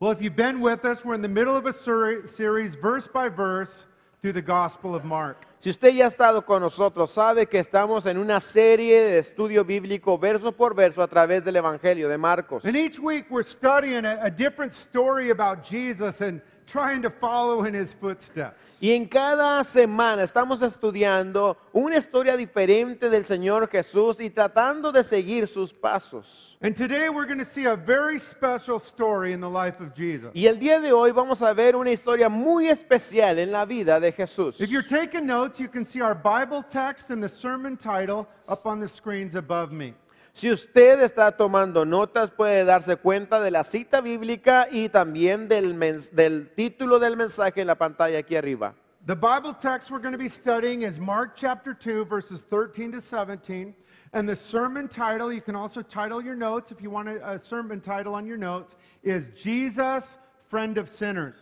Well, if you've been with us, we're in the middle of a ser series, verse by verse, through the Gospel of Mark. Si usted ya ha estado con nosotros, sabe que estamos en una serie de estudio bíblico verso por verso a través del Evangelio de Marcos. And each week we're studying a, a different story about Jesus and trying to follow in his footsteps. Y en cada semana estamos estudiando una historia diferente del Señor Jesús y tratando de seguir sus pasos. And today we're going to see a very special story in the life of Jesus. Y el día de hoy vamos a ver una historia muy especial en la vida de Jesús. If you're taking notes, you can see our Bible text and the sermon title up on the screens above me. Si usted está tomando notas, puede darse cuenta de la cita bíblica y también del, del título del mensaje en la pantalla aquí arriba. The Bible text we're going to be studying is Mark chapter 2, verses 13 to 17. And the sermon title, you can also title your notes if you want a sermon title on your notes, is Jesus, Friend of Sinners.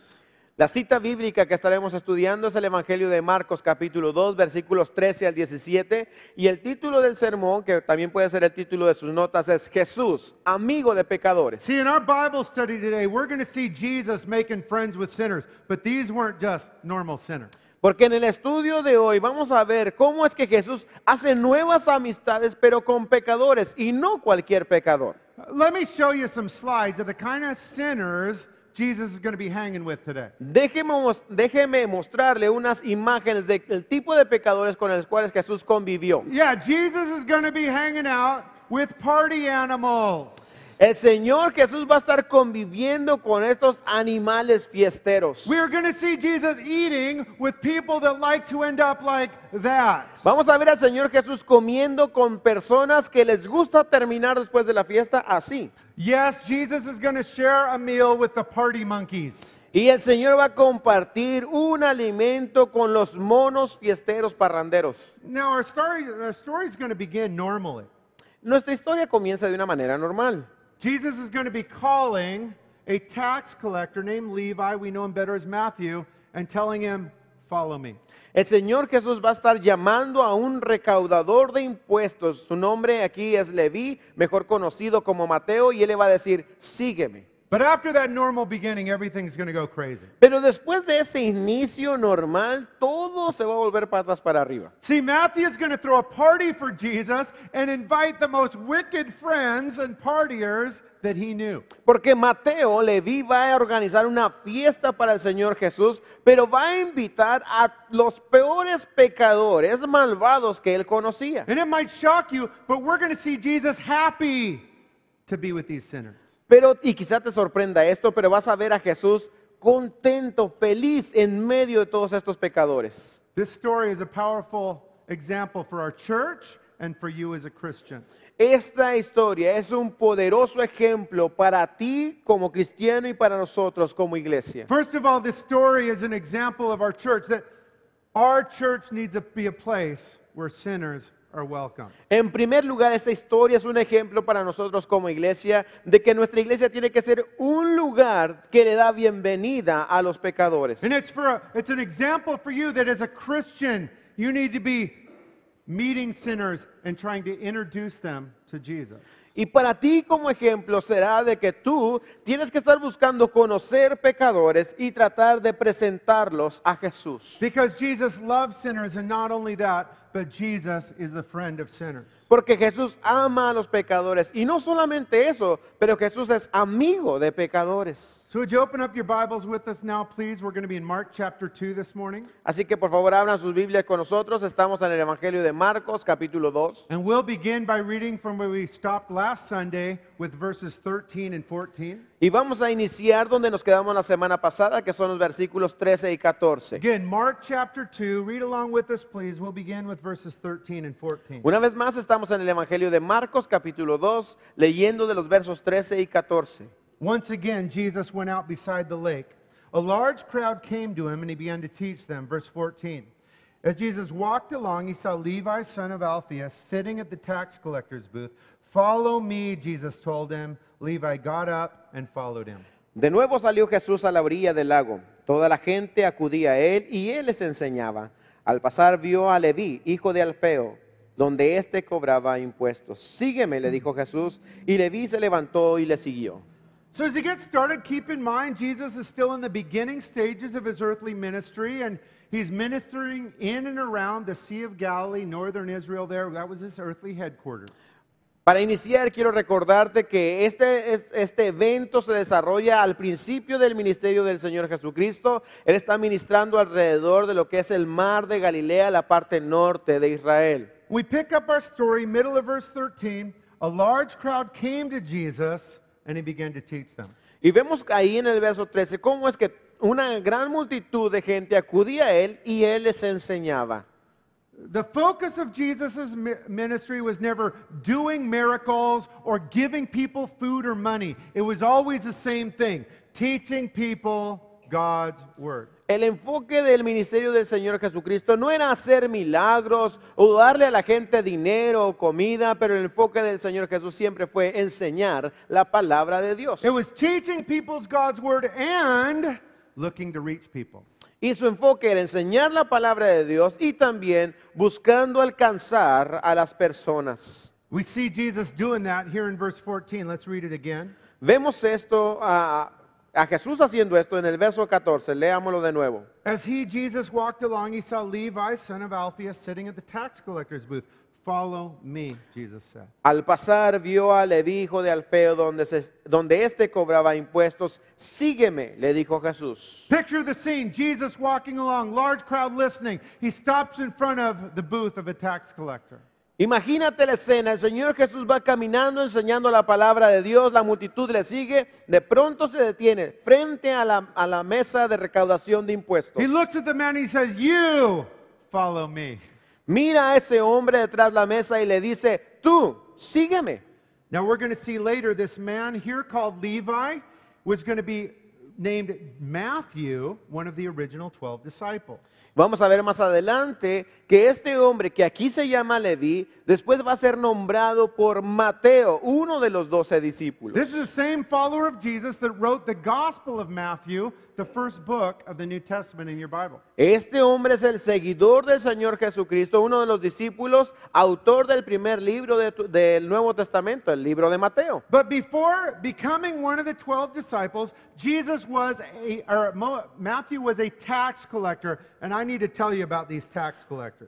La cita bíblica que estaremos estudiando es el Evangelio de Marcos capítulo 2 versículos 13 al 17 y el título del sermón, que también puede ser el título de sus notas, es Jesús, amigo de pecadores. Porque en el estudio de hoy vamos a ver cómo es que Jesús hace nuevas amistades, pero con pecadores y no cualquier pecador. Let me show you some slides of the kind of sinners Jesus is going to be hanging with today. Déjeme, déjeme mostrarle unas imágenes del de tipo de pecadores con los cuales Jesús convivió. Yeah, Jesus is going to be hanging out with party animals. El Señor Jesús va a estar conviviendo con estos animales fiesteros. Vamos a ver al Señor Jesús comiendo con personas que les gusta terminar después de la fiesta así. Yes, Jesus is going to share a meal with the party monkeys. Y el Señor va a compartir un alimento con los monos fiesteros parranderos. Now our story, is going to begin normally. Nuestra historia comienza de una manera normal. Jesus is going to be calling a tax collector named Levi, we know him better as Matthew, and telling him, Follow me. El Señor Jesús va a estar llamando a un recaudador de impuestos. Su nombre aquí es Leví, mejor conocido como Mateo, y él le va a decir, sígueme. But after that normal beginning, everything's going to go crazy. Pero después de ese inicio normal, todo se va a volver patas para arriba. See, Matthew is going to throw a party for Jesus and invite the most wicked friends and partiers that he knew. Porque Mateo le va a organizar una fiesta para el Señor Jesús, pero va a invitar a los peores pecadores malvados que él conocía. And it might shock you, but we're going to see Jesus happy to be with these sinners. Pero, y quizá te sorprenda esto, pero vas a ver a Jesús contento, feliz en medio de todos estos pecadores. Esta historia es un poderoso ejemplo para ti como cristiano y para nosotros como iglesia. First of all, this story is an example of our church that our church needs to be a place where sinners en primer lugar, esta historia es un ejemplo para nosotros como iglesia de que nuestra iglesia tiene que ser un lugar que le da bienvenida a los pecadores. Y para ti como ejemplo será de que tú tienes que estar buscando conocer pecadores y tratar de presentarlos a Jesús. Because Jesus loves sinners and not only that, but Jesus is the friend of sinners. Porque Jesús ama a los pecadores y no solamente eso, pero Jesús es amigo de pecadores. So would you open up your Bibles with us now, please? We're going to be in Mark chapter 2 this morning. Así que por favor abran sus Biblias con nosotros. Estamos en el Evangelio de Marcos, capítulo 2. And we'll begin by reading from where we stopped last Sunday with verses 13 and 14. Y vamos a iniciar donde nos quedamos la semana pasada, que son los versículos 13 y 14. Again, Mark chapter 2, read along with us, please. We'll begin with with verses 13 and 14. Una vez más estamos en el Evangelio de Marcos capítulo 2, leyendo de los versos 13 y 14. Once again, Jesus went out beside the lake. A large crowd came to him and he began to teach them. Verse 14. As Jesus walked along, he saw Levi, son of Alphaeus, sitting at the tax collector's booth. Follow me, Jesus told him. Levi got up and followed him. De nuevo salió Jesús a la orilla del lago. Toda la gente acudía a él y él les enseñaba. Al pasar vio a Leví, hijo de Alfeo, donde éste cobraba impuestos. Sígueme, le dijo Jesús, y Leví se levantó y le siguió. So, as you get started, keep in mind Jesus is still in the beginning stages of his earthly ministry, and he's ministering in and around the Sea of Galilee, northern Israel, there. That was his earthly headquarters. Para iniciar, quiero recordarte que este, este, evento se desarrolla al principio del ministerio del Señor Jesucristo. Él está ministrando alrededor de lo que es el mar de Galilea, la parte norte de Israel. We pick up our story, middle verse 13. A large crowd came to Jesus and he began to teach them. Y vemos ahí en el verso 13 cómo es que una gran multitud de gente acudía a él y él les enseñaba. The focus of Jesus' ministry was never doing miracles or giving people food or money. It was always the same thing teaching people God's word. El enfoque del ministerio del Señor Jesucristo no era hacer milagros o darle a la gente dinero o comida, pero el enfoque del Señor Jesús siempre fue enseñar la palabra de Dios. It was teaching people's God's word and looking to reach people. Y su enfoque era enseñar la palabra de Dios y también buscando alcanzar a las personas. We see Jesus doing that here in verse 14. Let's read it again. Vemos esto a, a Jesús haciendo esto en el verso 14. Leámoslo de nuevo. As he Jesus walked along, he saw Levi, son of Alphaeus, sitting at the tax collector's booth. Follow me, Al pasar vio al Leví, de Alfeo, donde, donde este cobraba impuestos. Sígueme, le dijo Jesús. Imagínate la escena, el Señor Jesús va caminando enseñando la palabra de Dios, la multitud le sigue, de pronto se detiene frente a la, a la mesa de recaudación de impuestos. He looks at the man and he says, "You follow me." mira a ese hombre detrás de la mesa y le dice, tú, sígueme. Now we're going to see later this man here called Levi was going to be named Matthew, one of the original 12 disciples. Vamos a ver más adelante que este hombre que aquí se llama Levi después va a ser nombrado por Mateo, uno de los 12 discípulos. This is the same follower of Jesus that wrote the Gospel of Matthew, este hombre es el seguidor del Señor Jesucristo, uno de los discípulos, autor del primer libro del Nuevo Testamento, el libro de Mateo.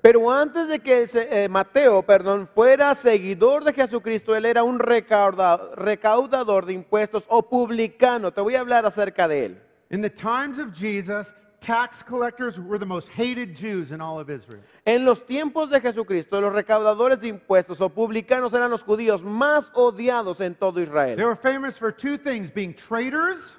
Pero antes de que eh, Mateo, perdón, fuera seguidor de Jesucristo, él era un recaudador de impuestos o publicano. Te voy a hablar acerca de él. In the times of Jesus, tax collectors were the most hated Jews in all of Israel. En los tiempos de Jesucristo, los recaudadores de impuestos o publicanos eran los judíos más odiados en todo Israel. They were famous for two things, being traitors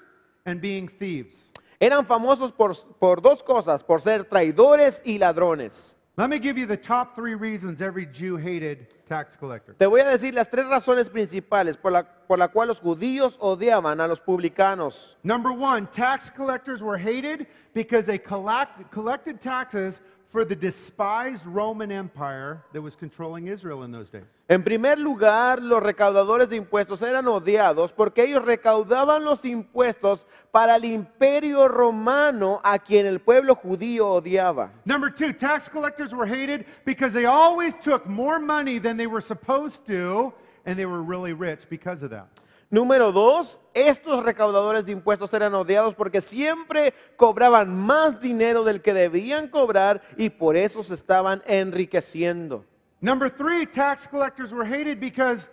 and being thieves. Eran famosos por, por dos cosas, por ser traidores y ladrones. Let me give you the top three reasons every Jew hated tax collectors. Te voy a decir las tres razones principales por la, por la cual los judíos odiaban a los publicanos. Number one, tax collectors were hated because they collect, collected taxes for the despised Roman Empire that was controlling Israel in those days. En primer lugar, los recaudadores de impuestos eran odiados porque ellos recaudaban los impuestos para el imperio romano a quien el pueblo judío odiaba. Number two, tax collectors were hated because they always took more money than they were supposed to, and they were really rich because of that. Número dos, estos recaudadores de impuestos eran odiados porque siempre cobraban más dinero del que debían cobrar y por eso se estaban enriqueciendo. Number three, tax collectors were hated because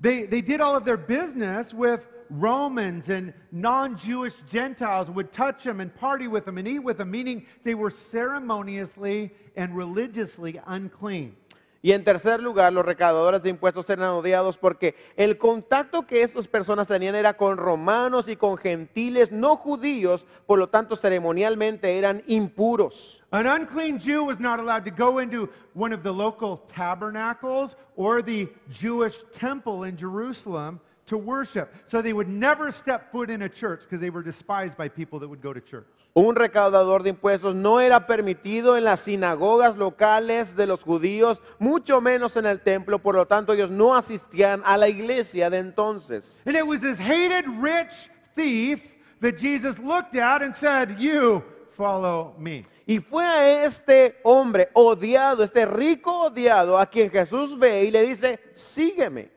they, they did all of their business with Romans and non Jewish Gentiles, would touch them and party with them and eat with them, meaning they were ceremoniously and religiously unclean. Y en tercer lugar, los recaudadores de impuestos eran odiados porque el contacto que estas personas tenían era con romanos y con gentiles no judíos, por lo tanto ceremonialmente eran impuros. An unclean Jew was not allowed to go into one of the local tabernacles or the Jewish temple in Jerusalem to worship. So they would never step foot in a church because they were despised by people that would go to church. un recaudador de impuestos no era permitido en las sinagogas locales de los judíos, mucho menos en el templo, por lo tanto ellos no asistían a la iglesia de entonces. hated rich thief that Jesus looked and said, "You follow me." Y fue a este hombre odiado, este rico odiado, a quien Jesús ve y le dice, "Sígueme."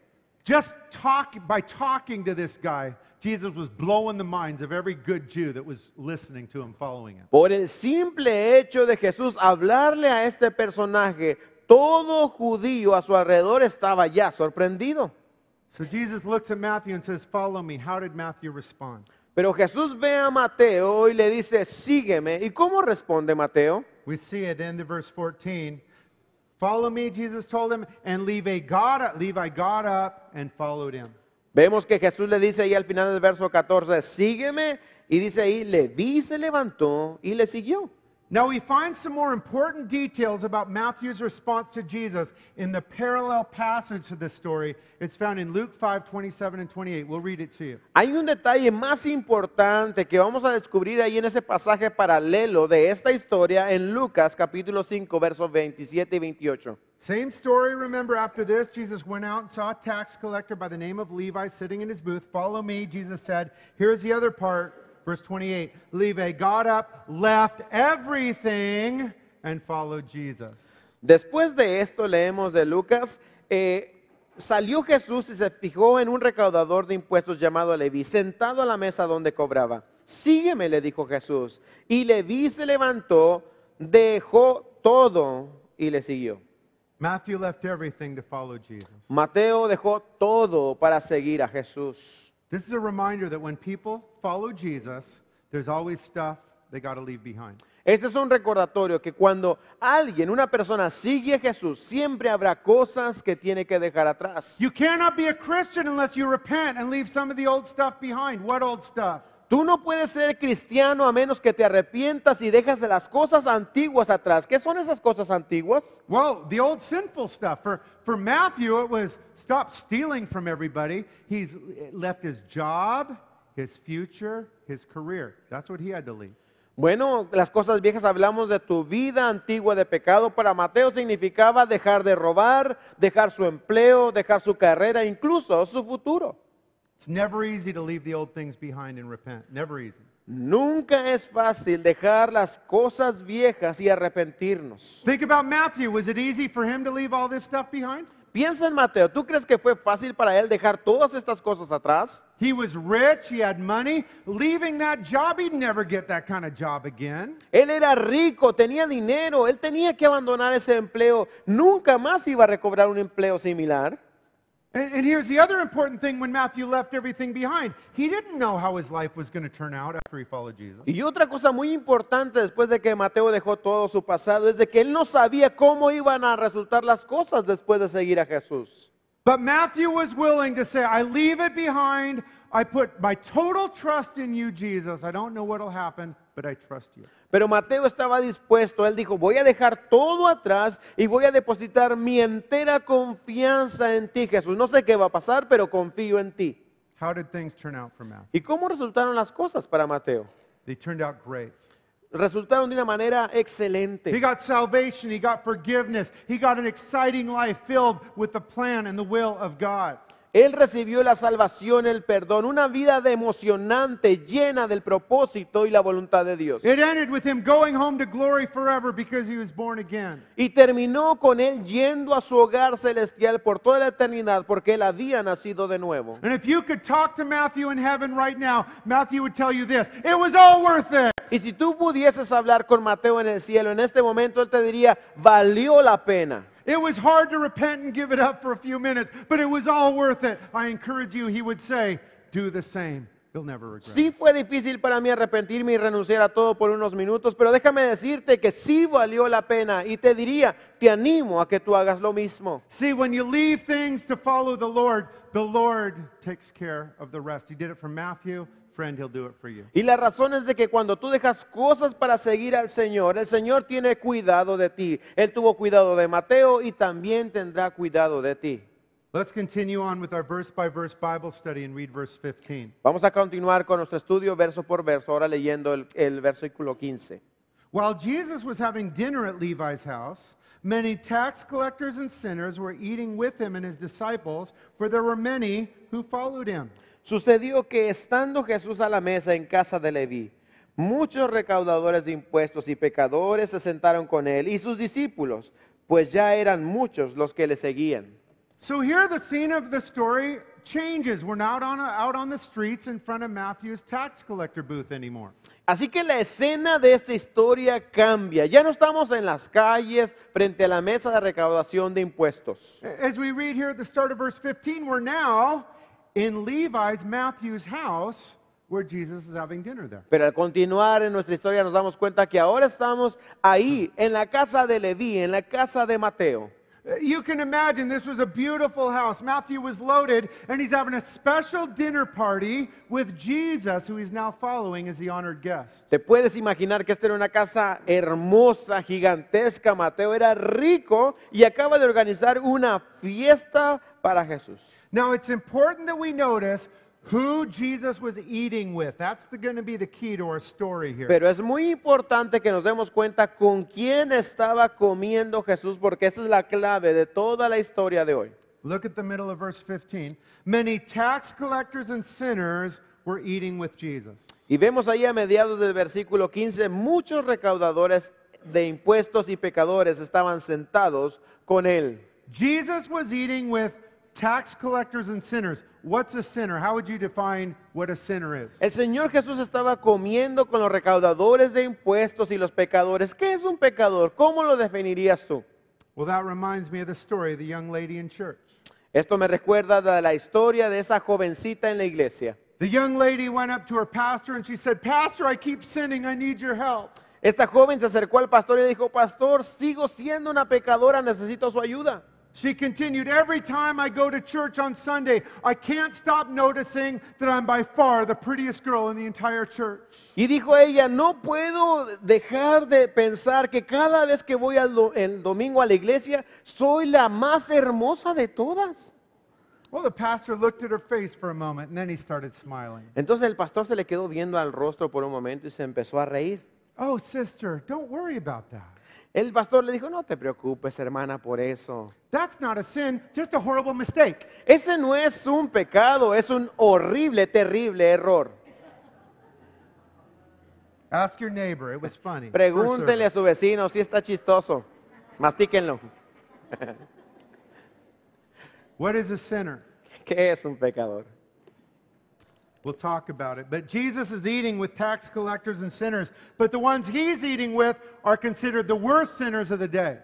Just talk by talking to this guy Jesus was blowing the minds of every good Jew that was listening to him, following him. Por el simple hecho de Jesús hablarle a este personaje, todo judío a su alrededor estaba ya sorprendido. So Jesus looks at Matthew and says, "Follow me." How did Matthew respond? Pero Jesús ve a Mateo y le dice, "Sígueme." ¿Y cómo responde Mateo? We see it in the verse 14. Follow me, Jesus told him, and Levi got up, Levi got up and followed him. Vemos que Jesús le dice ahí al final del verso 14, sígueme. Y dice ahí, vi se levantó y le siguió. Now we find some more important details about Matthew's response to Jesus in the parallel passage to this story. It's found in Luke 5, 27 and 28. We'll read it to you. Hay un detalle más importante que vamos a descubrir ahí en ese pasaje paralelo de esta historia en Lucas capítulo 5 versos 27 y 28. Same story, remember, after this, Jesus went out and saw a tax collector by the name of Levi sitting in his booth. Follow me, Jesus said. Here's the other part. Verse 28 Levi got up, left everything, and followed Jesus. Después de esto, leemos de Lucas. Eh, salió Jesús y se fijó en un recaudador de impuestos llamado Levi, sentado a la mesa donde cobraba. Sígueme, le dijo Jesús. Y Levi se levantó, dejó todo y le siguió. Matthew left everything to follow Jesus. Mateo dejó todo para seguir a Jesús. This is a reminder that when people follow Jesus, there's always stuff they got to leave behind. Este es un recordatorio que cuando alguien, una persona sigue a Jesús, siempre habrá cosas que tiene que dejar atrás. You cannot be a Christian unless you repent and leave some of the old stuff behind. What old stuff? Tú no puedes ser cristiano a menos que te arrepientas y dejas de las cosas antiguas atrás. ¿Qué son esas cosas antiguas? Well, the old sinful stuff. For, for Matthew, it was stop stealing from everybody. He's left his job, his future, his career. That's what he had to leave. Bueno, las cosas viejas hablamos de tu vida antigua de pecado. Para Mateo significaba dejar de robar, dejar su empleo, dejar su carrera, incluso su futuro. Nunca es fácil dejar las cosas viejas y arrepentirnos. Think about Matthew. Was it easy for him to leave all this stuff behind? Piensa en Mateo, ¿tú crees que fue fácil para él dejar todas estas cosas atrás? He was rich, he had money. Leaving that job, he'd never get that kind of job again. Él era rico, tenía dinero, él tenía que abandonar ese empleo. Nunca más iba a recobrar un empleo similar. And, and here's the other important thing when Matthew left everything behind. He didn't know how his life was going to turn out after he followed Jesus. Y otra cosa muy importante después de que Mateo dejó todo su pasado es de que él no sabía cómo iban a resultar las cosas después de seguir a Jesús. But Matthew was willing to say, I leave it behind. I put my total trust in you, Jesus. I don't know what'll happen, but I trust you. Pero Mateo estaba dispuesto, él dijo, voy a dejar todo atrás y voy a depositar mi entera confianza en ti, Jesús. No sé qué va a pasar, pero confío en ti. How did things turn out for Matthew? ¿Y cómo resultaron las cosas para Mateo? They turned out great. resultaron de una manera excelente. He got salvation, he got forgiveness, he got an exciting life filled with the plan and the will of God. Él recibió la salvación, el perdón, una vida de emocionante, llena del propósito y la voluntad de Dios. Y terminó con él yendo a su hogar celestial por toda la eternidad porque él había nacido de nuevo. Y si tú pudieses hablar con Mateo en el cielo en este momento, él te diría, valió la pena. It was hard to repent and give it up for a few minutes, but it was all worth it. I encourage you, he would say, do the same. You'll never regret. Sí fue difícil para mí arrepentirme y renunciar a todo por unos minutos, pero déjame decirte que sí valió la pena y te diría, te animo a que tú hagas lo mismo. See, when you leave things to follow the Lord, the Lord takes care of the rest. He did it for Matthew, friend, he'll do it for you. Y la razón es de que cuando tú dejas cosas para seguir al Señor, el Señor tiene cuidado de ti. Él tuvo cuidado de Mateo y también tendrá cuidado de ti. Let's continue on with our verse by verse Bible study and read verse 15. Vamos a continuar con nuestro estudio verso por verso, ahora leyendo el, el versículo 15. While Jesus was having dinner at Levi's house, many tax collectors and sinners were eating with him and his disciples, for there were many who followed him. Sucedió que estando Jesús a la mesa en casa de Leví, muchos recaudadores de impuestos y pecadores se sentaron con él y sus discípulos, pues ya eran muchos los que le seguían. Así que la escena de esta historia cambia. Ya no estamos en las calles frente a la mesa de recaudación de impuestos. As we read here the start of 15, we're now in Levi's, Matthew's house, where Jesus is having dinner there. Pero al continuar en nuestra historia nos damos cuenta que ahora estamos ahí, en la casa de Leví, en la casa de Mateo. Uh, you can imagine this was a beautiful house. Matthew was loaded, and he's having a special dinner party with Jesus, who he's now following as the honored guest. Te puedes imaginar que esta era una casa hermosa, gigantesca. Mateo era rico y acaba de organizar una fiesta para Jesús. Now, it's important that we notice who Jesus was eating with. That's going to be the key to our story here. Pero es muy importante que nos demos cuenta con quién estaba comiendo Jesús porque esa es la clave de toda la historia de hoy. Look at the middle of verse 15. Many tax collectors and sinners were eating with Jesus. Y vemos ahí a mediados del versículo 15 muchos recaudadores de impuestos y pecadores estaban sentados con él. Jesus was eating with tax collectors and sinners. What's a sinner? How would you define what a sinner is? El Señor Jesús estaba comiendo con los recaudadores de impuestos y los pecadores. ¿Qué es un pecador? ¿Cómo lo definirías tú? Well, that reminds me of the story of the young lady in church. Esto me recuerda de la historia de esa jovencita en la iglesia. The young lady went up to her pastor and she said, "Pastor, I keep sinning. I need your help." Esta joven se acercó al pastor y le dijo, "Pastor, sigo siendo una pecadora, necesito su ayuda." She continued, Every time I go to church on Sunday, I can't stop noticing that I'm by far the prettiest girl in the entire church. Y dijo ella, no puedo dejar de pensar que cada vez que voy al do el domingo a la iglesia, soy la más hermosa de todas. Well, the pastor looked at her face for a moment and then he started smiling. Entonces el pastor se le quedó viendo al rostro por un momento y se empezó a reír. Oh, sister, don't worry about that. El pastor le dijo, no te preocupes, hermana, por eso. Ese no es un pecado, es un horrible, terrible error. Ask your neighbor, it was funny. Pregúntele a su vecino si está chistoso. Mastíquenlo. What is a sinner? ¿Qué es un pecador? We'll talk about it. But Jesus is eating with tax collectors and sinners, but the ones he's eating with are considered the worst sinners of the day.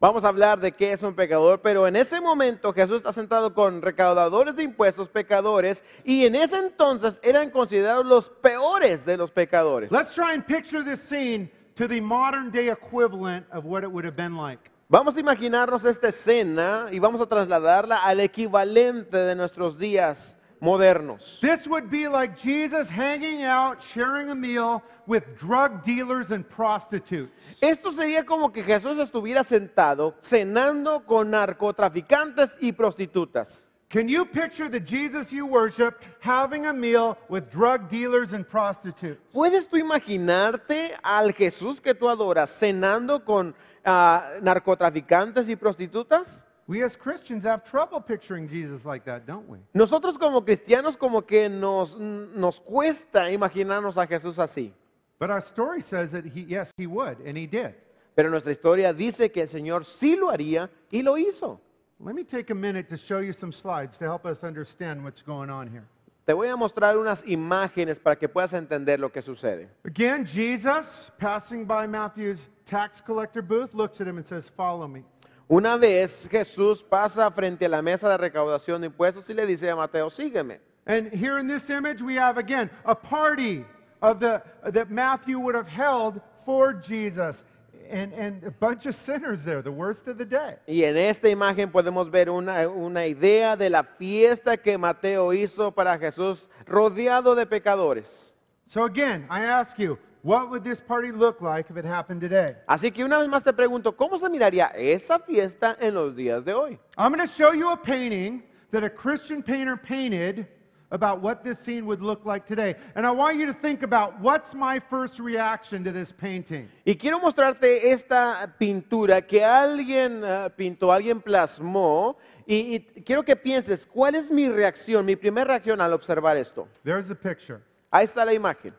Vamos a hablar de qué es un pecador, pero en ese momento Jesús está sentado con recaudadores de impuestos, pecadores, y en ese entonces eran considerados los peores de los pecadores. Let's try and picture this scene to the modern day equivalent of what it would have been like. Vamos a imaginarnos esta escena y vamos a trasladarla al equivalente de nuestros días modernos. This would be like Jesus hanging out, sharing a meal with drug dealers and prostitutes. Esto sería como que Jesús estuviera sentado cenando con narcotraficantes y prostitutas. Can you picture the Jesus you worship having a meal with drug dealers and prostitutes? ¿Puedes tú imaginarte al Jesús que tú adoras cenando con uh, narcotraficantes y prostitutas? We as Christians have trouble picturing Jesus like that, don't we? Nosotros como cristianos como que nos, nos cuesta imaginarnos a Jesús así. But our story says that he, yes, he would, and he did. Pero nuestra historia dice que el Señor sí lo haría y lo hizo. Let me take a minute to show you some slides to help us understand what's going on here. Te voy a mostrar unas imágenes para que puedas entender lo que sucede. Again, Jesus, passing by Matthew's tax collector booth, looks at him and says, "Follow me." Una vez Jesús pasa frente a la mesa de recaudación de impuestos y le dice a Mateo, sígueme. And here in this image we have again a party of the that Matthew would have held for Jesus. And, and a bunch of sinners there, the worst of the day. Y en esta imagen podemos ver una, una idea de la fiesta que Mateo hizo para Jesús rodeado de pecadores. So again, I ask you, what would this party look like if it happened today? Así que una vez más te pregunto, ¿cómo se miraría esa fiesta en los días de hoy? I'm going to show you a painting that a Christian painter painted about what this scene would look like today. And I want you to think about what's my first reaction to this painting. Y quiero mostrarte esta pintura que alguien uh, pintó, alguien plasmó y, y quiero que pienses, ¿cuál es mi reacción, mi primera reacción al observar esto? There's the picture. Ahí está la imagen.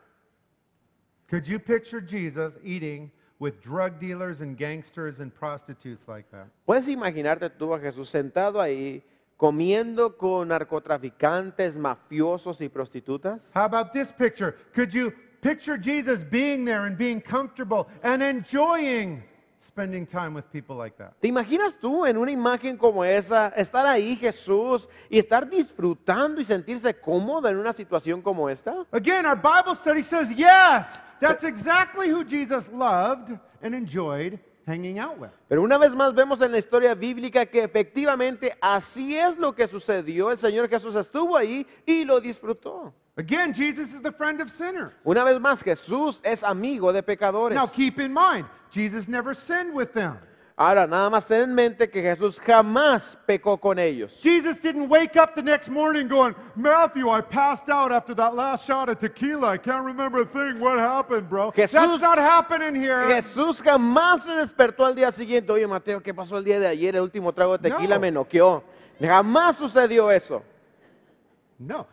Could you picture Jesus eating with drug dealers and gangsters and prostitutes like that? ¿Puedes imaginarte tú a Jesús sentado ahí comiendo con narcotraficantes, mafiosos y prostitutas? How about this picture? Could you picture Jesus being there and being comfortable and enjoying Spending time with people like that. ¿Te imaginas tú en una imagen como esa, estar ahí Jesús y estar disfrutando y sentirse cómodo en una situación como esta? Again, our Bible study says yes, that's exactly who Jesus loved and enjoyed hanging out with. Pero una vez más vemos en la historia bíblica que efectivamente así es lo que sucedió. El Señor Jesús estuvo ahí y lo disfrutó. Again, Jesus is the friend of sinners. Una vez más Jesús es amigo de pecadores. Now keep in mind, Jesus never sinned with them. Ahora, nada más ten en mente que Jesús jamás pecó con ellos. Jesus didn't wake up the next morning going, Matthew, I passed out after that last shot of tequila. I can't remember a thing. What happened, bro? That's not happening here. Jesús jamás se despertó al día siguiente. Oye, Mateo, ¿qué pasó el día de ayer? El último trago de tequila No. me noqueó. Jamás sucedió eso. No.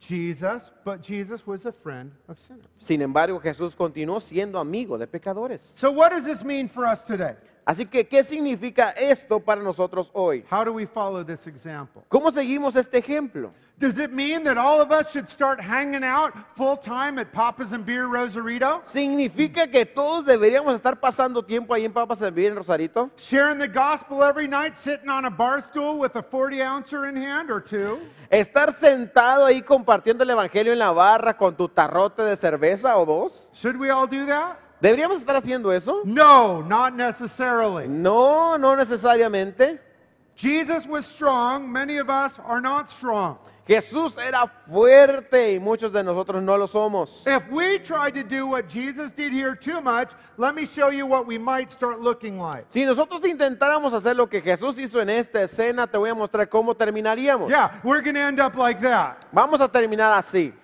Jesus, but Jesus was a friend of sinners. Sin embargo, Jesús continuó siendo amigo de pecadores. So what does this mean for us today? Así que, ¿qué significa esto para nosotros hoy? How do we follow this example? ¿Cómo seguimos este ejemplo? Does it mean that all of us should start hanging out full time at Papa's and Beer Rosarito? ¿Significa que todos deberíamos estar pasando tiempo ahí en Papa's and Beer en Rosarito? Sharing the gospel every night, sitting on a bar stool with a 40 ouncer in hand or two? Estar sentado ahí compartiendo el evangelio en la barra con tu tarrote de cerveza o dos? Should we all do that? ¿Deberíamos estar haciendo eso? No, not necessarily. No, no necesariamente. Jesus was strong, many of us are not strong. Jesús era fuerte y muchos de nosotros no lo somos. Si nosotros intentáramos hacer lo que Jesús hizo en esta escena, te voy a mostrar cómo terminaríamos. Vamos a terminar así.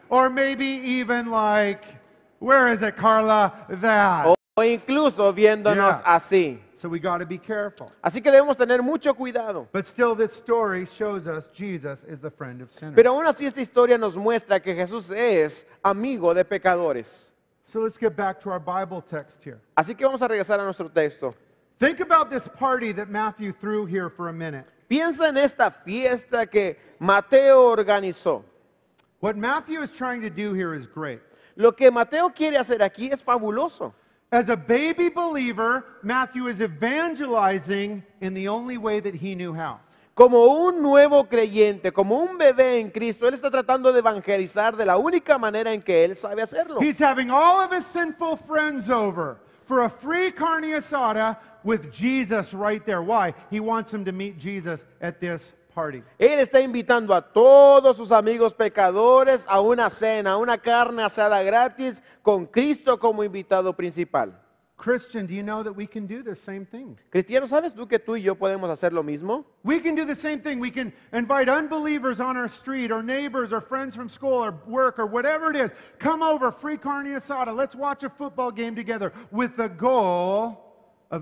O, incluso viéndonos así. So we got to be careful. Así que debemos tener mucho cuidado. But still this story shows us Jesus is the friend of sinners. Pero aún así esta historia nos muestra que Jesús es amigo de pecadores. So let's get back to our Bible text here. Así que vamos a regresar a nuestro texto. Think about this party that Matthew threw here for a minute. Piensa en esta fiesta que Mateo organizó. What Matthew is trying to do here is great. Lo que Mateo quiere hacer aquí es fabuloso. As a baby believer, Matthew is evangelizing in the only way that he knew how. Como un nuevo creyente, como un bebé en Cristo, él está tratando de evangelizar de la única manera en que él sabe hacerlo. He's having all of his sinful friends over for a free carne asada with Jesus right there. Why? He wants them to meet Jesus at this party. Él está invitando a todos sus amigos pecadores a una cena, una carne asada gratis con Cristo como invitado principal. Christian, do you know that we can do the same thing? Cristiano, ¿sabes tú que tú y yo podemos hacer lo mismo? We can do the same thing. We can invite unbelievers on our street or neighbors or friends from school or work or whatever it is. Come over, free carne asada. Let's watch a football game together with the goal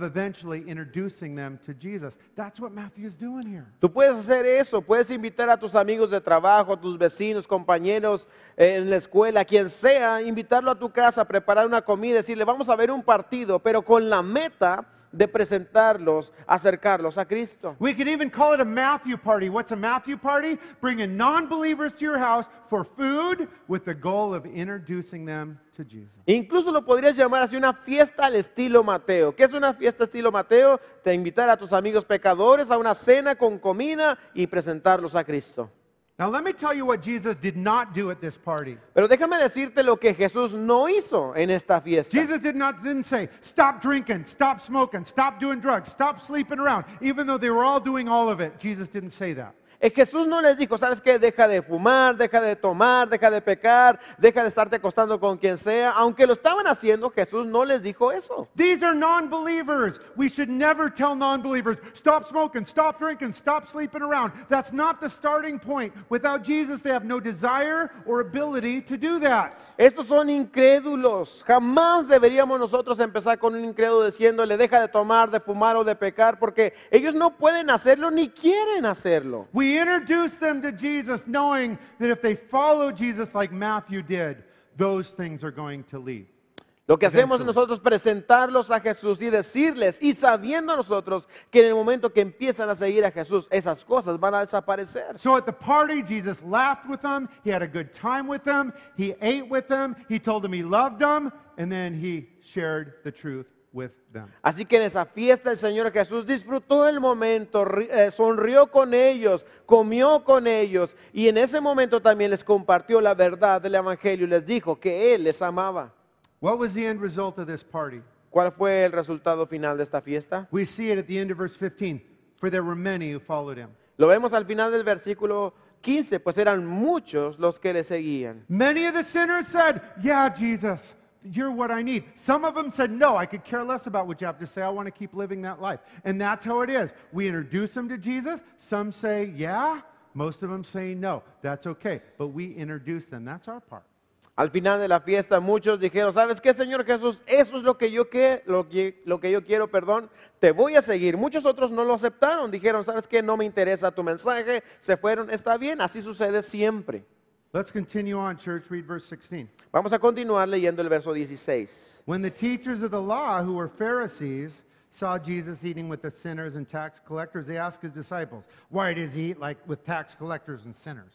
eventually introducing them to Jesus. That's what Matthew is doing here. Tú puedes hacer eso, puedes invitar a tus amigos de trabajo, a tus vecinos, compañeros eh, en la escuela, quien sea, invitarlo a tu casa, preparar una comida, decirle, vamos a ver un partido, pero con la meta de presentarlos, acercarlos a Cristo. We could even call it a Matthew party. What's a Matthew party? Bringing non-believers to your house for food with the goal of introducing them to Jesus. Incluso lo podrías llamar así una fiesta al estilo Mateo. ¿Qué es una fiesta al estilo Mateo? Te invitar a tus amigos pecadores a una cena con comida y presentarlos a Cristo. Now let me tell you what Jesus did not do at this party. Pero déjame decirte lo que Jesús no hizo en esta fiesta. Jesus did not didn't say, stop drinking, stop smoking, stop doing drugs, stop sleeping around, even though they were all doing all of it. Jesus didn't say that. Jesús no les dijo, ¿sabes qué? Deja de fumar, deja de tomar, deja de pecar, deja de estarte acostando con quien sea. Aunque lo estaban haciendo, Jesús no les dijo eso. These are non-believers. We should never tell non-believers, stop smoking, stop drinking, stop sleeping around. That's not the starting point. Without Jesus, they have no desire or ability to do that. Estos son incrédulos. Jamás deberíamos nosotros empezar con un incrédulo diciéndole, deja de tomar, de fumar o de pecar, porque ellos no pueden hacerlo ni quieren hacerlo. We introduced them to Jesus, knowing that if they follow Jesus like Matthew did, those things are going to leave. Lo que hacemos nosotros presentarlos a Jesús y decirles, y sabiendo nosotros que en el momento que empiezan a seguir a Jesús, esas cosas van a desaparecer. So at the party, Jesus laughed with them, he had a good time with them, he ate with them, he told them he loved them, and then he shared the truth Así que en esa fiesta el Señor Jesús disfrutó el momento, eh, sonrió con ellos, comió con ellos y en ese momento también les compartió la verdad del Evangelio y les dijo que Él les amaba. ¿Cuál fue el resultado final de esta fiesta? We see it at the end verse 15. For there were many who followed him. Lo vemos al final del versículo 15, pues eran muchos los que le seguían. Many of the sinners said, "Yeah, Jesus." You're what I need. Some of them said, No, I could care less about what you have to say. I want to keep living that life. And that's how it is. We introduce them to Jesus. Some say, Yeah. Most of them say, No. That's okay. But we introduce them. That's our part. Al final de la fiesta muchos dijeron, ¿sabes qué, Señor Jesús? Eso es lo que yo, que, lo que, lo que yo quiero, perdón, te voy a seguir. Muchos otros no lo aceptaron, dijeron, ¿sabes qué? No me interesa tu mensaje, se fueron, está bien, así sucede siempre. Let's continue on, church. Read verse 16. Vamos a continuar leyendo el verso 16. When the teachers of the law, who were Pharisees, saw Jesus eating with the sinners and tax collectors, they asked his disciples, Why does he eat like with tax collectors and sinners?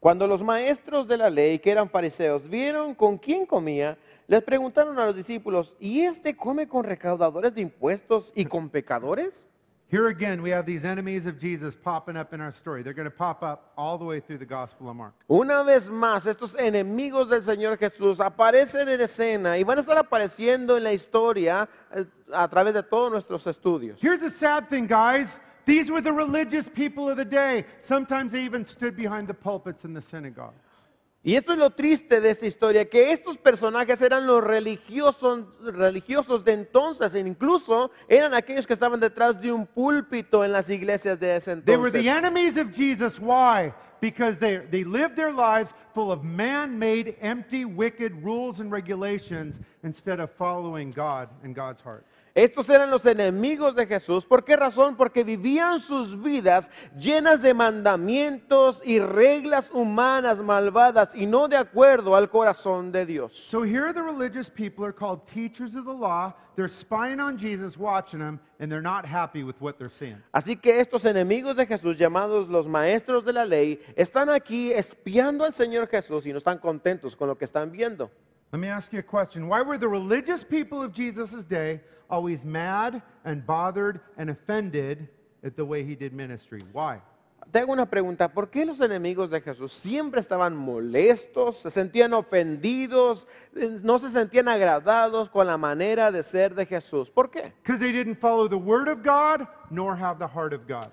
Cuando los maestros de la ley, que eran fariseos, vieron con quién comía, les preguntaron a los discípulos, ¿y este come con recaudadores de impuestos y con pecadores? Here again, we have these enemies of Jesus popping up in our story. They're going to pop up all the way through the Gospel of Mark. Una vez más, estos enemigos del Señor Jesús aparecen en escena y van a estar apareciendo en la historia eh, a través de todos nuestros estudios. Here's the sad thing, guys. These were the religious people of the day. Sometimes they even stood behind the pulpits in the synagogue. Y esto es lo triste de esta historia, que estos personajes eran los religiosos, religiosos de entonces, e incluso eran aquellos que estaban detrás de un púlpito en las iglesias de ese entonces. They were the enemies of Jesus. Why? Because they, they lived their lives full of man-made, empty, wicked rules and regulations instead of following God and God's heart. Estos eran los enemigos de Jesús. ¿Por qué razón? Porque vivían sus vidas llenas de mandamientos y reglas humanas malvadas y no de acuerdo al corazón de Dios. Así que estos enemigos de Jesús, llamados los maestros de la ley, están aquí espiando al Señor Jesús y no están contentos con lo que están viendo. Let me ask you a question. Why were the religious people of Jesus' day always mad and bothered and offended at the way he did ministry? Why? Te hago una pregunta, ¿por qué los enemigos de Jesús siempre estaban molestos, se sentían ofendidos, no se sentían agradados con la manera de ser de Jesús? ¿Por qué? Because they didn't follow the word of God nor have the heart of God.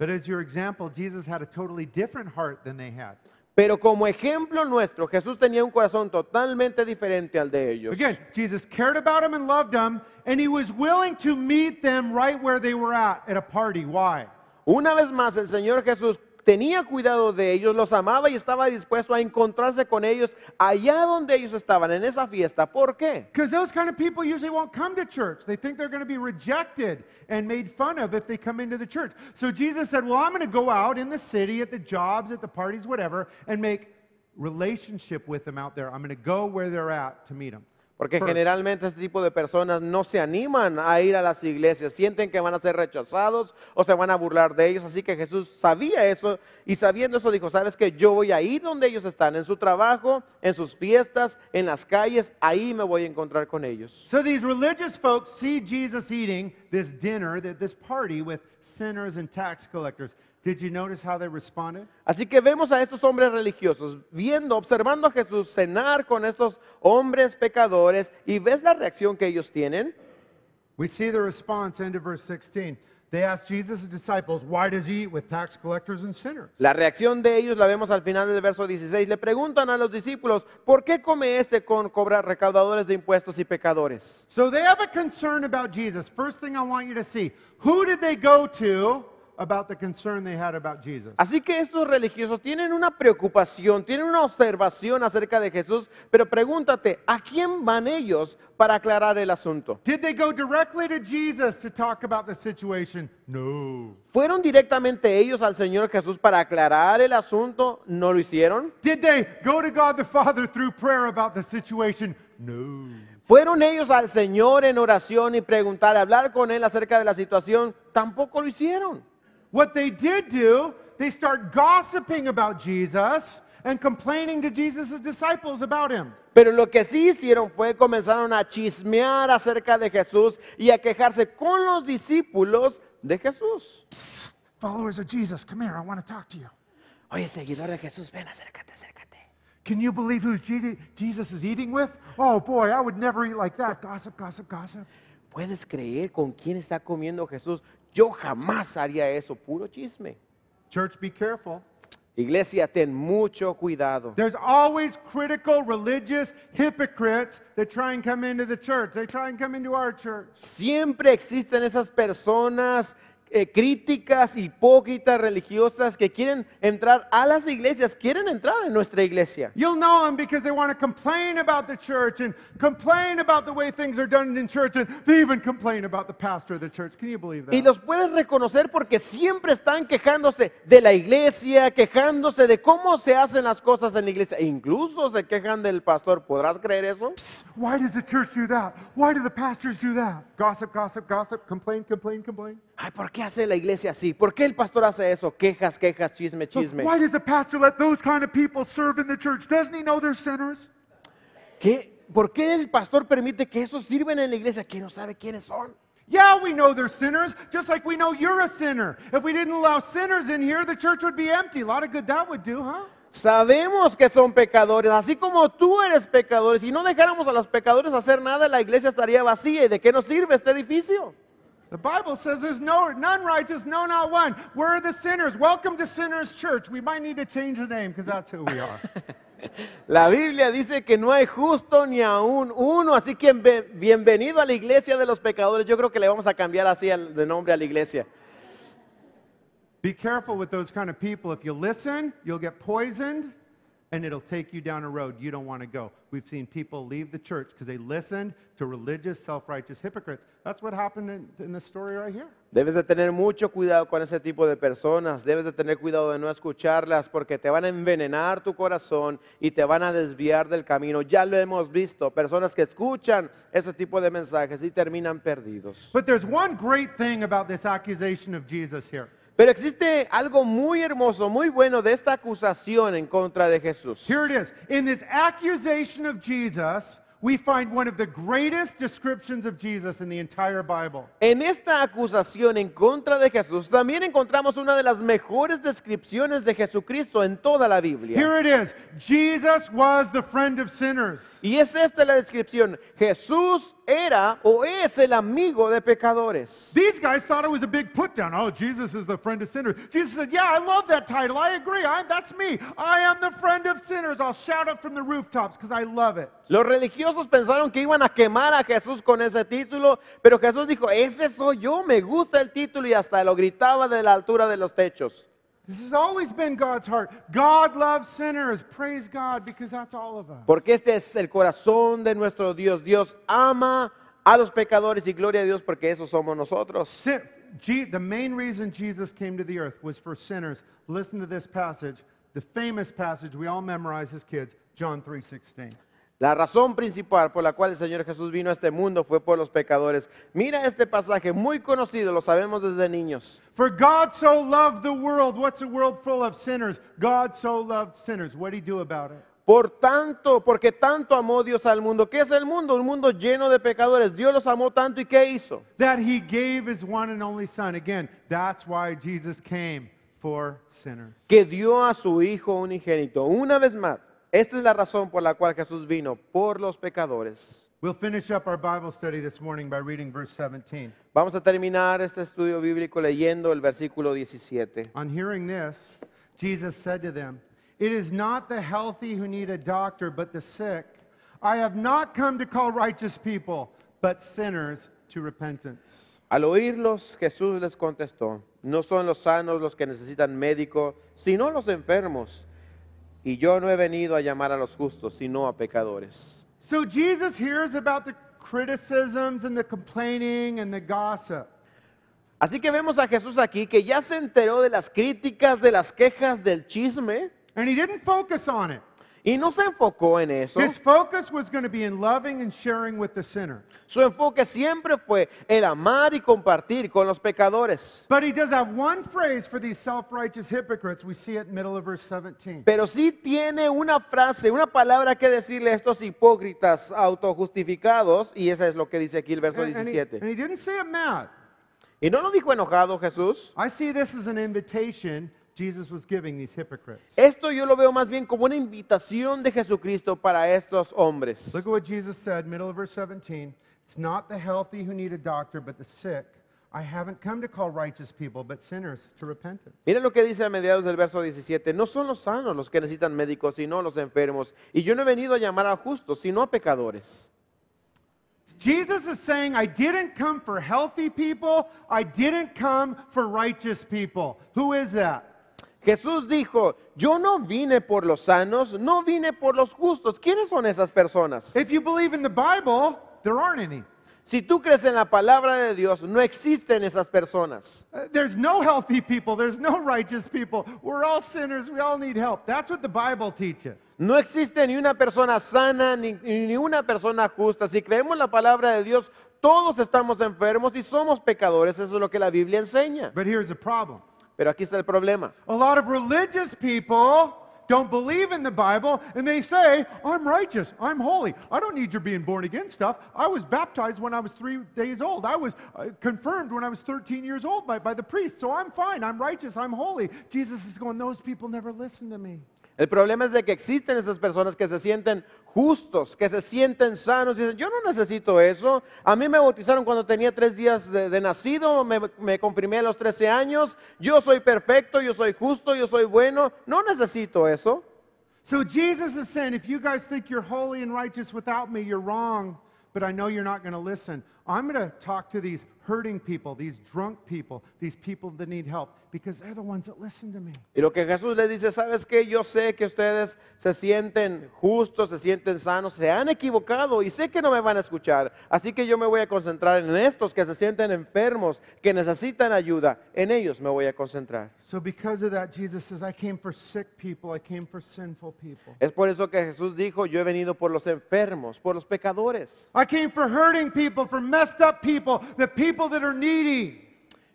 But as your example, Jesus had a totally different heart than they had. Pero como ejemplo nuestro, Jesús tenía un corazón totalmente diferente al de ellos. Again, Jesus cared about them and loved them, and he was willing to meet them right where they were at, at a party. Why? Una vez más, el Señor Jesús tenía cuidado de ellos, los amaba y estaba dispuesto a encontrarse con ellos allá donde ellos estaban en esa fiesta. ¿Por qué? Because those kind of people usually won't come to church. They think they're going to be rejected and made fun of if they come into the church. So Jesus said, "Well, I'm going to go out in the city, at the jobs, at the parties, whatever, and make relationship with them out there. I'm going to go where they're at to meet them." Porque generalmente este tipo de personas no se animan a ir a las iglesias, sienten que van a ser rechazados o se van a burlar de ellos. Así que Jesús sabía eso y sabiendo eso dijo, sabes que yo voy a ir donde ellos están, en su trabajo, en sus fiestas, en las calles, ahí me voy a encontrar con ellos. So these religious folks see Jesus eating this dinner, this party with sinners and tax collectors. Did you notice how they responded? Así que vemos a estos hombres religiosos viendo, observando a Jesús cenar con estos hombres pecadores y ves la reacción que ellos tienen. We see the response into verse 16. They asked Jesus' disciples, Why does he eat with tax collectors and sinners? La reacción de ellos la vemos al final del verso 16. Le preguntan a los discípulos, ¿por qué come este con cobrar recaudadores de impuestos y pecadores? So they have a concern about Jesus. First thing I want you to see who did they go to? Así que estos religiosos tienen una preocupación, tienen una observación acerca de Jesús, pero pregúntate, ¿a quién van ellos para aclarar el asunto? ¿Fueron directamente ellos al Señor Jesús para aclarar el asunto? ¿No lo hicieron? ¿Fueron ellos al Señor en oración y preguntar, hablar con Él acerca de la situación? Tampoco lo hicieron. What they did do, they start gossiping about Jesus and complaining to Jesus' disciples about him. Pero lo que sí hicieron fue comenzaron a chismear acerca de Jesús y a quejarse con los discípulos de Jesús. Psst, followers of Jesus, come here, I want to talk to you. Oye, seguidor de Jesús, ven, acércate, acércate. Can you believe who Jesus is eating with? Oh boy, I would never eat like that. Gossip, gossip, gossip. ¿Puedes creer con quién está comiendo Jesús? Yo jamás haría eso, puro chisme. Church, be careful. Iglesia, ten mucho cuidado. There's always critical religious hypocrites that try and come into the church. They try and come into our church. Siempre existen esas personas eh, críticas hipócritas religiosas que quieren entrar a las iglesias, quieren entrar en nuestra iglesia. know em because they want to complain about the church and complain about the way things are done in church and they even complain about the pastor of the church. Can you believe that? Y los puedes reconocer porque siempre están quejándose de la iglesia, quejándose de cómo se hacen las cosas en la iglesia, e incluso se quejan del pastor. ¿Podrás creer eso? Psst, why does the church do that? Why do the pastors do that? Gossip, gossip, gossip, complain, complain, complain. Ay, ¿por qué hace la iglesia así? ¿Por qué el pastor hace eso? Quejas, quejas, chisme, chisme. Why does the pastor let those kind of people serve in the church? Doesn't he know they're sinners? ¿Qué? ¿Por qué el pastor permite que esos sirven en la iglesia que no sabe quiénes son? Yeah, we know they're sinners, just like we know you're a sinner. If we didn't allow sinners in here, the church would be empty. A lot of good that would do, huh? Sabemos que son pecadores, así como tú eres pecador. Si no dejáramos a los pecadores hacer nada, la iglesia estaría vacía. ¿Y de qué nos sirve este edificio? The Bible says there's no, none righteous, no, not one. We're the sinners. Welcome to Sinners Church. We might need to change the name because that's who we are. La Biblia dice que no hay justo ni aún uno, así que bienvenido a la iglesia de los pecadores. Yo creo que le vamos a cambiar así de nombre a la iglesia. Be careful with those kind of people. If you listen, you'll get poisoned and it'll take you down a road you don't want to go. We've seen people leave the church because they listened to religious, self righteous hypocrites. That's what happened in, in story right here. Debes de tener mucho cuidado con ese tipo de personas. Debes de tener cuidado de no escucharlas porque te van a envenenar tu corazón y te van a desviar del camino. Ya lo hemos visto. Personas que escuchan ese tipo de mensajes y terminan perdidos. But there's one great thing about this accusation of Jesus here. Pero existe algo muy hermoso, muy bueno de esta acusación en contra de Jesús. Here it is. In this accusation of Jesus, we find one of the greatest descriptions of Jesus in the entire Bible. En esta acusación en contra de Jesús también encontramos una de las mejores descripciones de Jesucristo en toda la Biblia. Here it is. Jesus was the friend of sinners. Y es esta la descripción. Jesús era o es el amigo de pecadores. These guys thought it was a big put down. Oh, Jesus is the friend of sinners. Jesus said, Yeah, I love that title. I agree. I, that's me. I am the friend of sinners. I'll shout it from the rooftops because I love it. Los religiosos pensaron que iban a quemar a Jesús con ese título, pero Jesús dijo, ese soy yo, me gusta el título y hasta lo gritaba de la altura de los techos. This has always been God's heart. God loves sinners. Praise God because that's all of us. Porque este es el corazón de nuestro Dios. Dios ama a los pecadores y gloria a Dios porque esos somos nosotros. Sin, G, the main reason Jesus came to the earth was for sinners. Listen to this passage, the famous passage we all memorize as kids, John 3:16. La razón principal por la cual el Señor Jesús vino a este mundo fue por los pecadores. Mira este pasaje muy conocido, lo sabemos desde niños. For God so loved the world, what's a world full of sinners? God so loved sinners. What he do about it? Por tanto, porque tanto amó Dios al mundo. ¿Qué es el mundo? Un mundo lleno de pecadores. Dios los amó tanto y ¿qué hizo? That he gave his one and only son. Again, that's why Jesus came for sinners. Que dio a su hijo unigénito. Una vez más, esta es la razón por la cual Jesús vino, por los pecadores. Vamos a terminar este estudio bíblico leyendo el versículo 17. Al oírlos, Jesús les contestó, No son los sanos los que necesitan médico, sino los enfermos. Y yo no he venido a llamar a los justos, sino a pecadores. So Jesus about the criticisms and the complaining and the gossip. Así que vemos a Jesús aquí que ya se enteró de las críticas, de las quejas, del chisme. And he didn't focus on it. Y no se enfocó en eso. His focus was going to be in loving and sharing with the sinner. Su enfoque siempre fue el amar y compartir con los pecadores. But he does have one phrase for these self-righteous hypocrites. We see it in the middle of verse 17. Pero sí tiene una frase, una palabra que decirle a estos hipócritas autojustificados y esa es lo que dice aquí el verso and, 17. And he, and he didn't say it mad. Y no lo dijo enojado Jesús. I see this as an invitation Jesus was giving these hypocrites. Esto yo lo veo más bien como una invitación de Jesucristo para estos hombres. Look at what Jesus said, middle of verse 17. It's not the healthy who need a doctor, but the sick. I haven't come to call righteous people, but sinners to repentance. Mira lo que dice a mediados del verso 17. No son los sanos los que necesitan médicos, sino los enfermos. Y yo no he venido a llamar a justos, sino a pecadores. Jesus is saying, I didn't come for healthy people. I didn't come for righteous people. Who is that? Jesús dijo, yo no vine por los sanos, no vine por los justos. ¿Quiénes son esas personas? Si tú crees en la palabra de Dios, no existen esas personas. Uh, there's no healthy people, there's no righteous people. We're all sinners, we all need help. That's what the Bible teaches. No existe ni una persona sana ni, ni una persona justa. Si creemos la palabra de Dios, todos estamos enfermos y somos pecadores. Eso es lo que la Biblia enseña. But here's the problem. Pero aquí está el problema. A lot of religious people don't believe in the Bible and they say, I'm righteous, I'm holy. I don't need your being born again stuff. I was baptized when I was three days old. I was uh, confirmed when I was 13 years old by, by the priest. So I'm fine, I'm righteous, I'm holy. Jesus is going, Those people never listen to me. El problema es de que existen esas personas que se sienten justos, que se sienten sanos y dicen, yo no necesito eso. A mí me bautizaron cuando tenía tres días de, nacido, me, me, confirmé a los 13 años, yo soy perfecto, yo soy justo, yo soy bueno, no necesito eso. So Jesus is saying, if you guys think you're holy and righteous without me, you're wrong, but I know you're not going to listen. I'm going to talk to these people, Y lo que Jesús le dice, ¿sabes que Yo sé que ustedes se sienten justos, se sienten sanos, se han equivocado y sé que no me van a escuchar. Así que yo me voy a concentrar en estos que se sienten enfermos, que necesitan ayuda. En ellos me voy a concentrar. So because of that, says, I came for sick people, I came for sinful people. Es por eso que Jesús dijo, yo he venido por los enfermos, por los pecadores. I came for hurting people, for messed up people, the people people that are needy.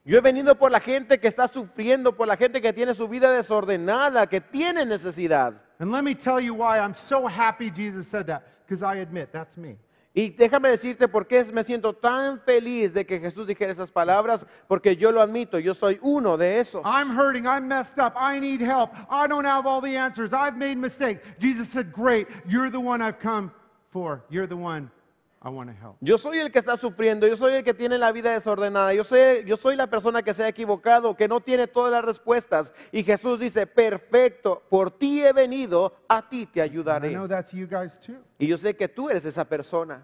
Yo he venido por la gente que está sufriendo, por la gente que tiene su vida desordenada, que tiene necesidad. And let me tell you why I'm so happy Jesus said that, because I admit that's me. Y déjame decirte por qué me siento tan feliz de que Jesús dijera esas palabras, porque yo lo admito, yo soy uno de esos. I'm hurting, I'm messed up, I need help, I don't have all the answers, I've made mistakes. Jesus said, "Great, you're the one I've come for. You're the one Yo soy el que está sufriendo, yo soy el que tiene la vida desordenada, yo soy, yo soy la persona que se ha equivocado, que no tiene todas las respuestas. Y Jesús dice, perfecto, por ti he venido, a ti te ayudaré. Y yo sé que tú eres esa persona.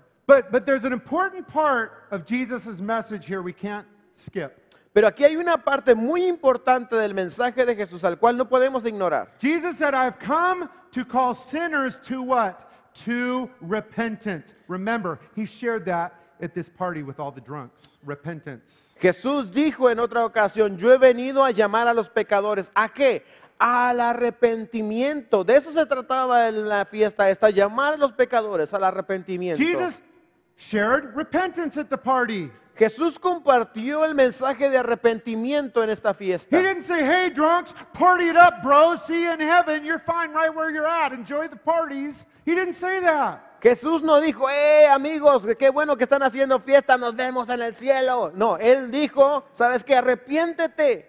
Pero aquí hay una parte muy importante del mensaje de Jesús al cual no podemos ignorar. Jesus said, I've come to call sinners to what? to repentance. Remember, he shared that at this party with all the drunks. Repentance. Jesús dijo en otra ocasión, yo he venido a llamar a los pecadores. ¿A qué? Al arrepentimiento. De eso se trataba en la fiesta esta, llamar a los pecadores al arrepentimiento. Jesus shared repentance at the party. Jesús compartió el mensaje de arrepentimiento en esta fiesta. He didn't say, "Hey drunks, party it up, bro. See you in heaven. You're fine right where you're at. Enjoy the parties." He didn't say that. Jesús no dijo, "Eh, amigos, qué bueno que están haciendo fiesta. Nos vemos en el cielo." No, él dijo, "¿Sabes qué? Arrepiéntete."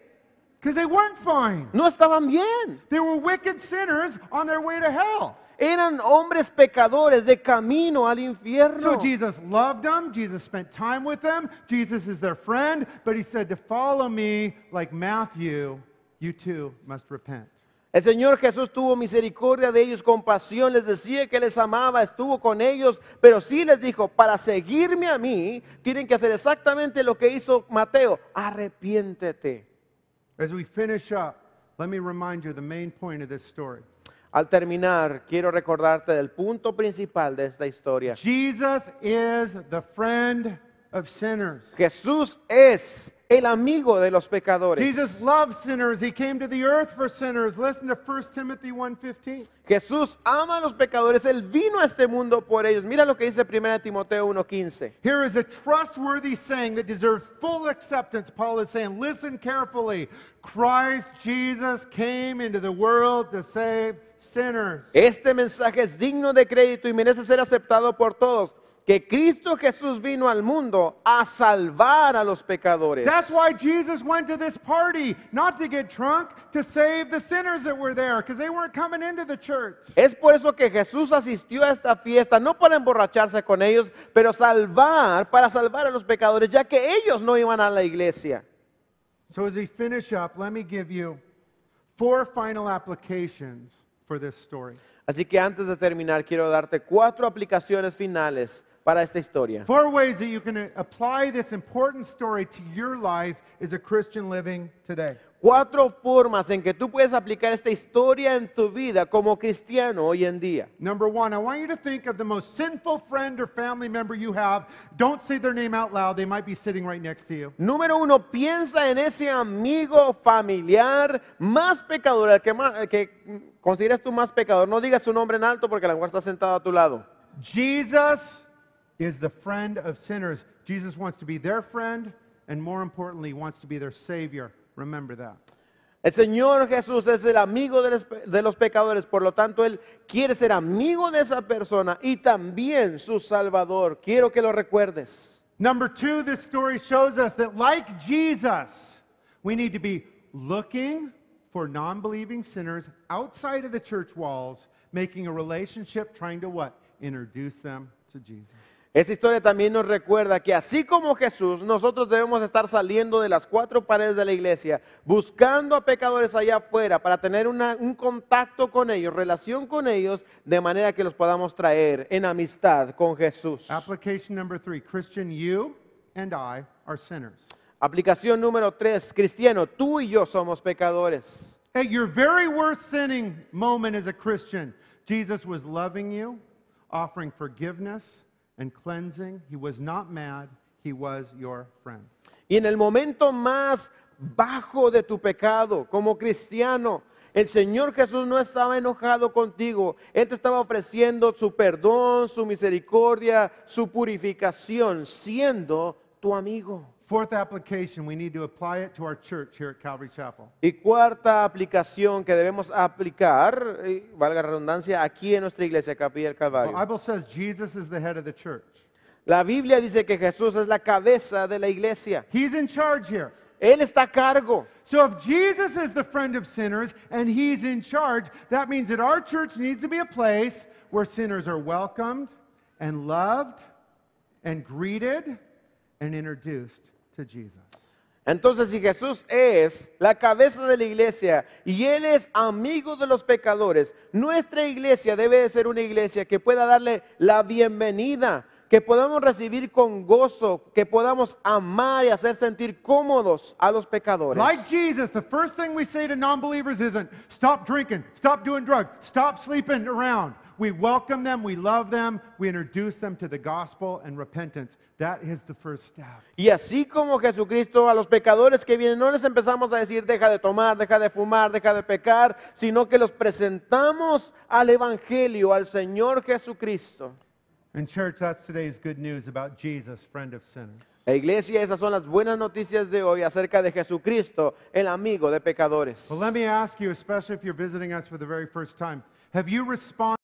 Because they weren't fine. No estaban bien. They were wicked sinners on their way to hell eran hombres pecadores de camino al infierno. So Jesus loved them, Jesus spent time with them, Jesus is their friend, but he said to follow me like Matthew, you too must repent. El Señor Jesús tuvo misericordia de ellos, compasión, les decía que les amaba, estuvo con ellos, pero sí les dijo, para seguirme a mí, tienen que hacer exactamente lo que hizo Mateo, arrepiéntete. As we finish up, let me remind you the main point of this story. Al terminar, quiero recordarte del punto principal de esta historia. Jesus is the friend of sinners. Jesús es el amigo de los pecadores. Jesus loves sinners. He came to the earth for sinners. Listen to 1 Timothy 1:15. Jesús ama a los pecadores. Él vino a este mundo por ellos. Mira lo que dice 1 Timoteo 1:15. Here is a trustworthy saying that deserves full acceptance. Paul is saying, listen carefully. Christ Jesus came into the world to save este mensaje es digno de crédito y merece ser aceptado por todos. Que Cristo Jesús vino al mundo a salvar a los pecadores. That's why Jesus went to this party, not to get drunk, to save the sinners that were there, because they weren't coming into the church. Es por eso que Jesús asistió a esta fiesta, no para emborracharse con ellos, pero salvar, para salvar a los pecadores, ya que ellos no iban a la iglesia. So as we finish up, let me give you four final applications for this story. Así que antes de terminar, quiero darte cuatro aplicaciones finales para esta historia. Four ways that you can apply this important story to your life as a Christian living today. cuatro formas en que tú puedes aplicar esta historia en tu vida como cristiano hoy en día. Número uno, piensa en ese amigo familiar más pecador, el que, consideras tú más pecador. No digas su nombre en alto porque la mujer está sentada a tu lado. Jesus is the friend of sinners. Jesus wants to be their friend and more importantly, wants to be their savior. Remember that. El Señor Jesús es el amigo de los pecadores, por lo tanto Él quiere ser amigo de esa persona y también su Salvador. Quiero que lo recuerdes. Number two, this story shows us that like Jesus, we need to be looking for non-believing sinners outside of the church walls, making a relationship, trying to what? Introduce them to Jesus. esa historia también nos recuerda que así como Jesús, nosotros debemos estar saliendo de las cuatro paredes de la iglesia, buscando a pecadores allá afuera para tener un contacto con ellos, relación con ellos, de manera que los podamos traer en amistad con Jesús. Aplicación número tres, cristiano, tú y yo somos pecadores. At your very worst sinning moment as a Christian, Jesus was loving you, offering forgiveness. Y en el momento más bajo de tu pecado, como cristiano, el Señor Jesús no estaba enojado contigo. Él te estaba ofreciendo su perdón, su misericordia, su purificación, siendo tu amigo. Fourth application, we need to apply it to our church here at Calvary Chapel. Y cuarta aplicación que debemos aplicar, valga la redundancia, aquí en nuestra iglesia, Capilla del The Calvario. Bible says Jesus is the head of the church. La Biblia dice que Jesús es la cabeza de la iglesia. He's in charge here. Él está a cargo. So if Jesus is the friend of sinners and he's in charge, that means that our church needs to be a place where sinners are welcomed and loved and greeted and introduced Entonces, si Jesús es la cabeza de la iglesia y Él es amigo de los pecadores, nuestra iglesia debe de ser una iglesia que pueda darle la bienvenida, que podamos recibir con gozo, que podamos amar y hacer sentir cómodos a los pecadores. Like Jesus, the first thing we say to non-believers isn't stop drinking, stop doing drugs, stop sleeping around. We welcome them, we love them, we introduce them to the gospel and repentance. That is the first step. Y así como Jesucristo a los pecadores que vienen, no les empezamos a decir deja de tomar, deja de fumar, deja de pecar, sino que los presentamos al evangelio, al Señor Jesucristo. In church, that's today's good news about Jesus, friend of sinners. La iglesia, esas son las buenas noticias de hoy acerca de Jesucristo, el amigo de pecadores. Well, let me ask you, especially if you're visiting us for the very first time, have you responded